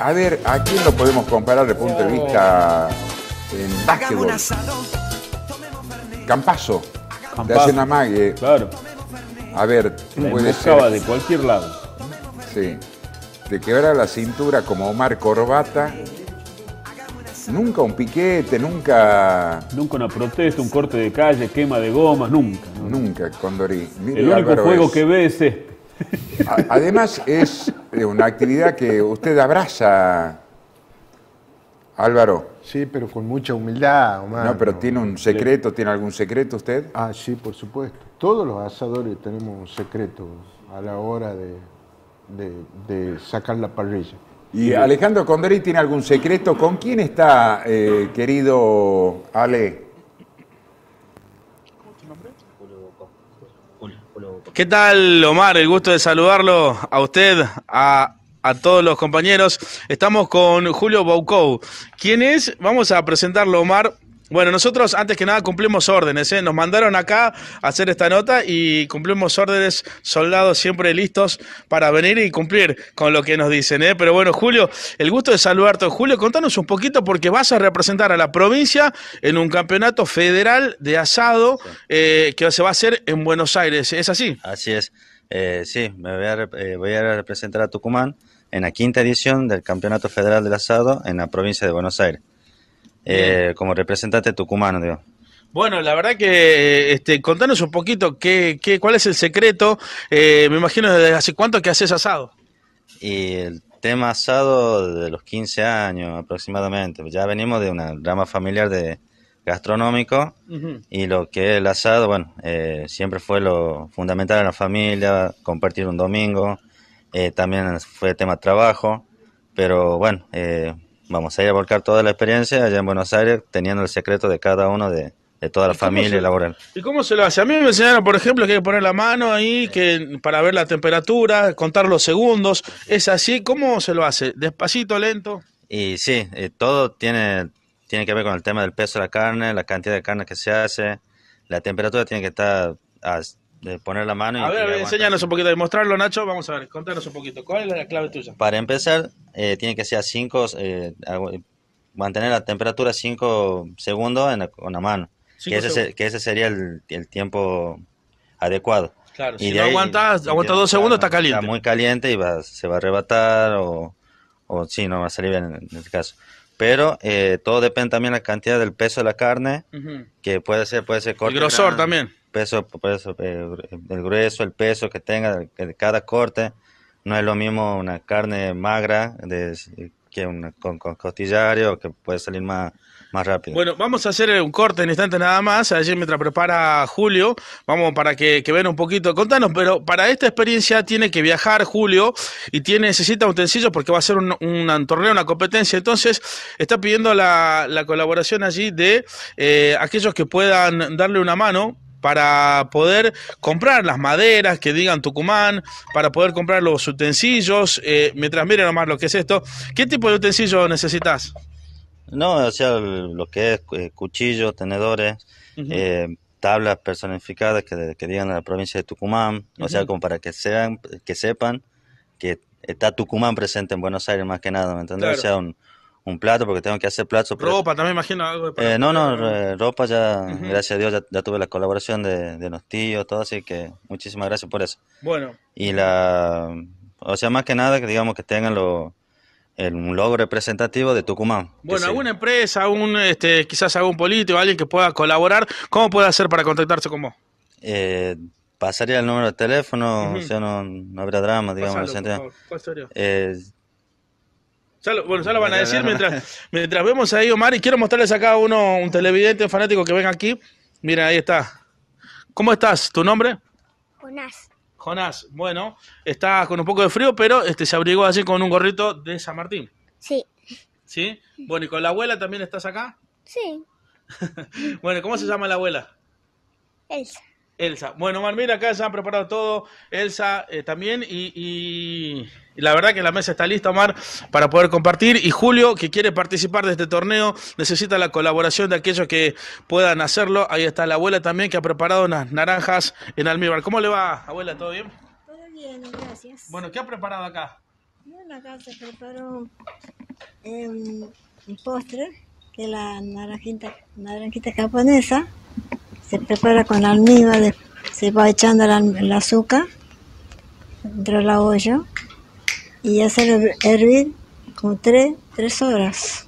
A ver, ¿a quién lo podemos comparar desde el punto de vista en básquetbol? Campazo. De hacen Claro. A ver, puede ser. de cualquier lado. Sí. Te quebra la cintura como Omar Corbata. Nunca un piquete, nunca. Nunca una protesta, un corte de calle, quema de gomas, nunca. Nunca, Condorí. el único juego que ves es este. Además, es una actividad que usted abraza, Álvaro. Sí, pero con mucha humildad, Omar. No, pero tiene un secreto, ¿tiene algún secreto usted? Ah, sí, por supuesto. Todos los asadores tenemos un secreto a la hora de, sacar la parrilla. ¿Y Alejandro Condori tiene algún secreto? ¿Con quién está, eh, querido Ale? ¿Qué tal, Omar? El gusto de saludarlo a usted, a, todos los compañeros. Estamos con Julio Baucou, ¿Quién es, vamos a presentarlo, Omar, bueno, nosotros antes que nada cumplimos órdenes, ¿eh? nos mandaron acá a hacer esta nota y cumplimos órdenes, soldados siempre listos para venir y cumplir con lo que nos dicen. ¿eh? Pero bueno, Julio, el gusto de saludarte. Julio, contanos un poquito porque vas a representar a la provincia en un campeonato federal de asado eh, que se va a hacer en Buenos Aires, ¿es así? Así es, eh, sí, me voy a, eh, voy a representar a Tucumán en la quinta edición del Campeonato Federal del Asado en la provincia de Buenos Aires. Eh, como representante tucumano, digo. Bueno, la verdad que este, contanos un poquito qué, cuál es el secreto. Eh, me imagino desde hace cuánto que haces asado. Y el tema asado de los 15 años aproximadamente. Ya venimos de una rama familiar de gastronómico y lo que es el asado, bueno, eh, siempre fue lo fundamental en la familia, compartir un domingo. también fue tema trabajo, pero bueno, vamos a ir a volcar toda la experiencia allá en Buenos Aires, teniendo el secreto de cada uno de, toda la familia laboral. ¿Y cómo se lo hace? A mí me enseñaron, por ejemplo, que hay que poner la mano ahí que para ver la temperatura, contar los segundos. ¿Es así? ¿Cómo se lo hace? ¿Despacito, lento? Y sí, eh, todo tiene, tiene que ver con el tema del peso de la carne, la cantidad de carne que se hace. La temperatura tiene que estar a de poner la mano. Y a ver, a enséñanos un poquito, demostrarlo, mostrarlo, Nacho. Vamos a ver, contanos un poquito. ¿Cuál es la clave tuya? Para empezar, eh, tiene que ser a 5, eh, mantener la temperatura 5 segundos con la mano. Que ese, sería el, tiempo adecuado. Claro, si no ahí, aguantas, aguanta dos segundos, está caliente. Está muy caliente y va, se va a arrebatar o, o sí, no va a salir bien en, este el caso pero eh, todo depende también de la cantidad del peso de la carne, que puede ser, puede ser corta. El grosor también peso, peso eh, el grueso, el peso que tenga de cada corte. No es lo mismo una carne magra de, que un costillario que puede salir más, más rápido. Bueno, vamos a hacer eh, un corte en instante nada más. Ayer mientras prepara Julio, vamos para que, que vean un poquito. Contanos, pero para esta experiencia tiene que viajar Julio y tiene necesita utensilios porque va a ser un, torneo, una competencia. Entonces, está pidiendo la, colaboración allí de eh, aquellos que puedan darle una mano para poder comprar las maderas que digan Tucumán, para poder comprar los utensilios, eh, mientras miren nomás lo que es esto. ¿Qué tipo de utensilios necesitas? No, o sea, lo que es eh, cuchillos, tenedores, eh, tablas personificadas que, que, digan la provincia de Tucumán, o sea, como para que, sean, que sepan que está Tucumán presente en Buenos Aires más que nada, ¿me entendés? O sea, un, un plato porque tengo que hacer platos. Ropa, también imagino algo. De eh, no, no, eh, ropa ya, gracias a Dios, ya, tuve la colaboración de, los tíos, todo, así que muchísimas gracias por eso. Bueno. Y la, o sea, más que nada que digamos que tengan lo, el, un logo representativo de Tucumán. Bueno, alguna empresa, algún, este, quizás algún político, alguien que pueda colaborar, ¿cómo puede hacer para contactarse con vos? Eh, pasaría el número de teléfono, o sea, no, habrá drama, digamos. Eh, bueno, ya lo van a decir mientras, mientras vemos ahí, Omar, y quiero mostrarles acá a uno, un televidente fanático que venga aquí. Mira, ahí está. ¿Cómo estás? ¿Tu nombre? Jonás. Jonás, bueno, está con un poco de frío, pero este se abrigó así con un gorrito de San Martín. Sí. ¿Sí? Bueno, ¿y con la abuela también estás acá? Sí. bueno, ¿cómo se llama la abuela? Elsa. Elsa. Bueno, Omar, mira, acá se han preparado todo. Elsa eh, también. Y, la verdad que la mesa está lista, Omar, para poder compartir. Y Julio, que quiere participar de este torneo, necesita la colaboración de aquellos que puedan hacerlo. Ahí está la abuela también, que ha preparado unas naranjas en almíbar. ¿Cómo le va, abuela? ¿Todo bien? Todo bien, gracias. Bueno, ¿qué ha preparado acá? Bueno, acá se preparó em, un postre, que es la naranjita, naranjita japonesa se prepara con almíbar, se va echando el, azúcar dentro de la olla y hacer hervir como tres, horas.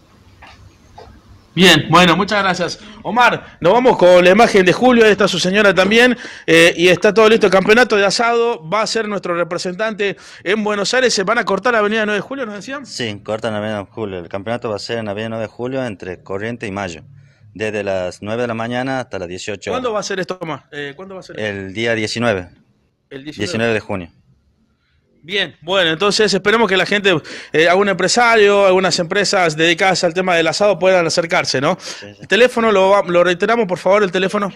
Bien, bueno, muchas gracias. Omar, nos vamos con la imagen de Julio, ahí está su señora también, eh, y está todo listo. El campeonato de asado va a ser nuestro representante en Buenos Aires. ¿Se van a cortar la avenida 9 de julio, nos decían? Sí, cortan la avenida 9 de julio. El campeonato va a ser en la avenida 9 de julio entre Corriente y Mayo desde las 9 de la mañana hasta las 18 ¿Cuándo va a ser esto, Tomás? Eh, ¿Cuándo va a ser El día 19. El 19. de junio. Bien, bueno, entonces esperemos que la gente, eh, algún empresario, algunas empresas dedicadas al tema del asado puedan acercarse, ¿no? El teléfono, lo, reiteramos, por favor, el teléfono.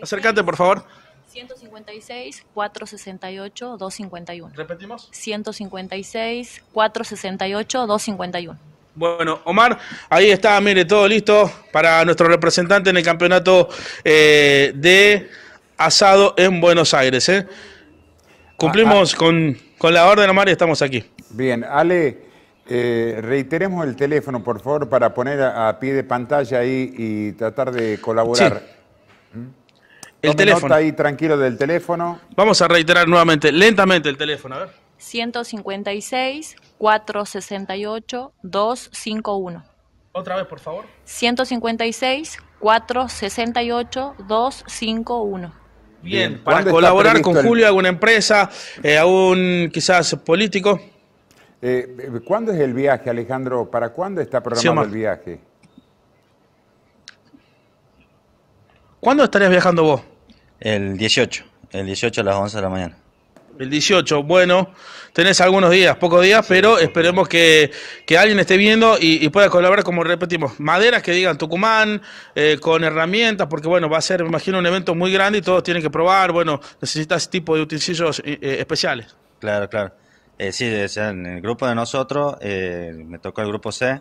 Acércate, por favor. 156 468 251. ¿Repetimos? 156 468 251. Bueno, Omar, ahí está, mire, todo listo para nuestro representante en el campeonato eh, de asado en Buenos Aires. ¿eh? Cumplimos ah, ah. con, la orden, Omar, y estamos aquí. Bien, Ale, eh, reiteremos el teléfono, por favor, para poner a, pie de pantalla ahí y tratar de colaborar. Sí. ¿Mm? El teléfono. está ahí tranquilo del teléfono. Vamos a reiterar nuevamente, lentamente el teléfono, 156 468 251 Otra vez, por favor. 156-468-251. Bien, para colaborar con Julio, alguna empresa, eh, un quizás político. Eh, eh, ¿Cuándo es el viaje, Alejandro? ¿Para cuándo está programado el viaje? ¿Cuándo estarías viajando vos? El 18, el 18 a las 11 de la mañana. El 18, bueno, tenés algunos días, pocos días, pero esperemos que, alguien esté viendo y, pueda colaborar, como repetimos, maderas que digan Tucumán, eh, con herramientas, porque bueno, va a ser, me imagino, un evento muy grande y todos tienen que probar, bueno, necesitas este tipo de utensilios eh, eh, especiales. Claro, claro. Eh, sí, en el grupo de nosotros, me tocó el grupo C,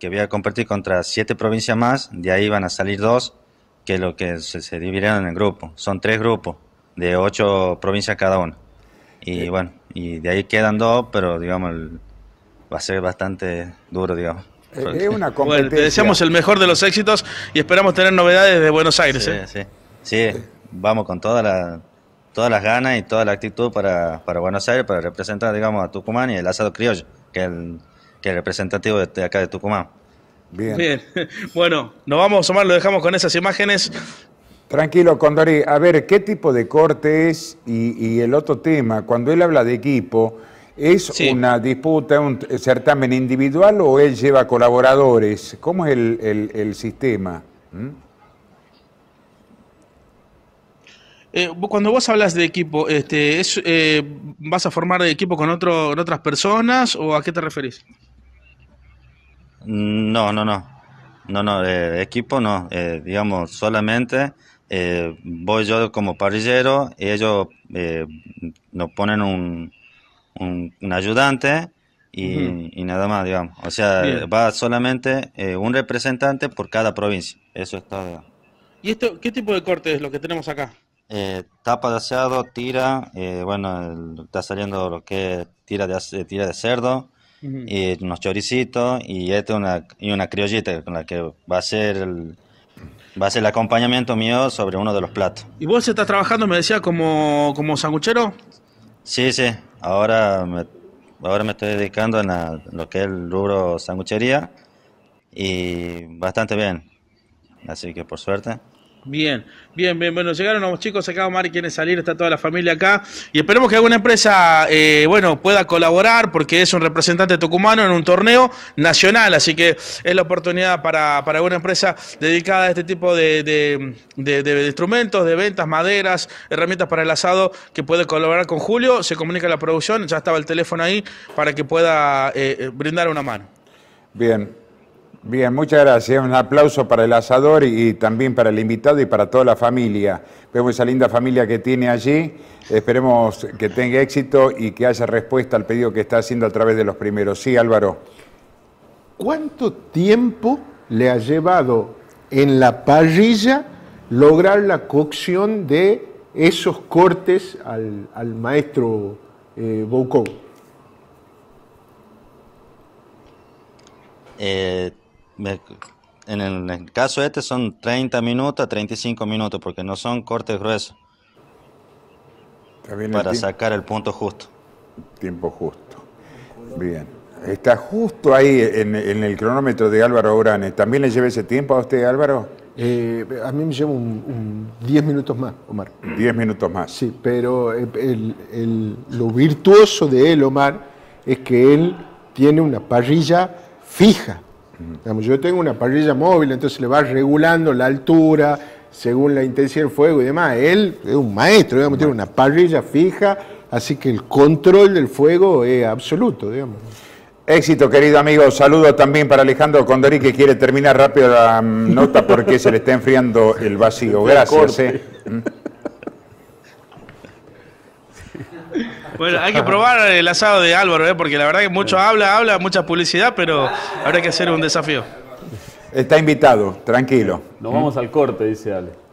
que voy a compartir contra siete provincias más, de ahí van a salir dos, que lo que se, se dividieron en el grupo. Son tres grupos, de ocho provincias cada uno. Y eh, bueno, y de ahí quedan dos, pero digamos, va a ser bastante duro, digamos. Eh, es una Bueno, te deseamos el mejor de los éxitos y esperamos tener novedades de Buenos Aires. Sí, ¿eh? sí. vamos con toda todas las ganas y toda la actitud para, para, Buenos Aires, para representar, digamos, a Tucumán y el asado criollo, que es el, que representativo de, acá de Tucumán. Bien. Bien. Bueno, nos vamos, Omar, lo dejamos con esas imágenes Tranquilo, Condori. A ver, ¿qué tipo de corte es? Y, el otro tema, cuando él habla de equipo, ¿es una disputa, un certamen individual o él lleva colaboradores? ¿Cómo es el, sistema? ¿Mm? Eh, cuando vos hablas de equipo, este, eh, ¿vas a formar equipo con, otro, otras personas o a qué te referís? No, no, no. No, no, de equipo no. Eh, digamos, solamente eh, voy yo como parrillero, ellos eh, nos ponen un, un, ayudante y, nada más, digamos. O sea, va solamente eh, un representante por cada provincia. Eso está, ¿Y esto, qué tipo de corte es lo que tenemos acá? tapa de asado, tira, bueno, está saliendo lo que es tira de, tira de cerdo, y unos choricitos, y una, y una criollita con la que va a ser el, Va a ser el acompañamiento mío sobre uno de los platos. ¿Y vos estás trabajando, me decía, como, como sanguchero? Sí, sí. Ahora me, ahora me estoy dedicando a lo que es el rubro sanguchería y bastante bien. Así que por suerte. Bien, bien, bien. Bueno, llegaron los chicos acá, Mari quiere salir, está toda la familia acá. Y esperemos que alguna empresa, eh, bueno, pueda colaborar porque es un representante tucumano en un torneo nacional. Así que es la oportunidad para, para alguna empresa dedicada a este tipo de, instrumentos, de ventas, maderas, herramientas para el asado, que puede colaborar con Julio. Se comunica la producción, ya estaba el teléfono ahí para que pueda eh, eh, brindar una mano. Bien, Bien, muchas gracias. Un aplauso para el asador y, también para el invitado y para toda la familia. Vemos esa linda familia que tiene allí. Esperemos que tenga éxito y que haya respuesta al pedido que está haciendo a través de los primeros. Sí, Álvaro. ¿Cuánto tiempo le ha llevado en la parrilla lograr la cocción de esos cortes al, maestro eh, en el caso este son 30 minutos 35 minutos porque no son cortes gruesos. para sacar el punto justo. Tiempo justo. Bien. Está justo ahí en, el cronómetro de Álvaro Uranes. ¿También le lleva ese tiempo a usted, Álvaro? Eh, a mí me lleva un 10 minutos más, Omar. 10 minutos más. Sí, pero eh, lo virtuoso de él, Omar, es que él tiene una parrilla fija yo tengo una parrilla móvil, entonces le va regulando la altura según la intensidad del fuego y demás. Él es un maestro, digamos, tiene una parrilla fija, así que el control del fuego es absoluto, digamos. Éxito, querido amigo. Saludo también para Alejandro Condorí, que quiere terminar rápido la mm, nota porque se le está enfriando el vacío. Gracias. Bueno, hay que probar el asado de Álvaro, ¿eh? porque la verdad que mucho habla, habla, mucha publicidad, pero habrá que hacer un desafío. Está invitado, tranquilo. Nos vamos al corte, dice Ale.